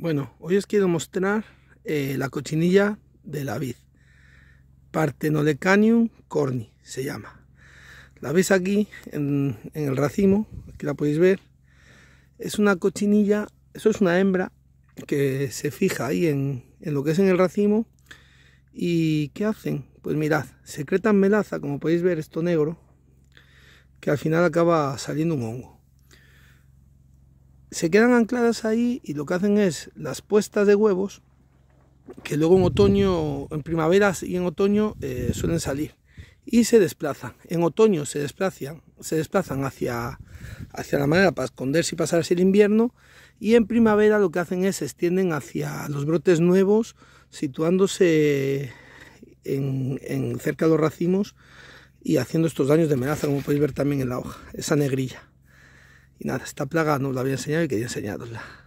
Bueno, hoy os quiero mostrar eh, la cochinilla de la vid. Partenolecanium corni se llama. La veis aquí en, el racimo, aquí la podéis ver. Es una cochinilla, eso es una hembra que se fija ahí en, en lo que es en el racimo. ¿Y qué hacen? Pues mirad, secretan melaza, como podéis ver, esto negro, que al final acaba saliendo un hongo se quedan ancladas ahí y lo que hacen es las puestas de huevos que luego en otoño, en primavera y en otoño eh, suelen salir y se desplazan. En otoño se desplazan, se desplazan hacia, hacia la madera para esconderse y pasarse el invierno y en primavera lo que hacen es se extienden hacia los brotes nuevos situándose en, cerca de los racimos y haciendo estos daños de amenaza como podéis ver también en la hoja, esa negrilla. Y nada, esta plaga no la había enseñado y quería enseñarosla.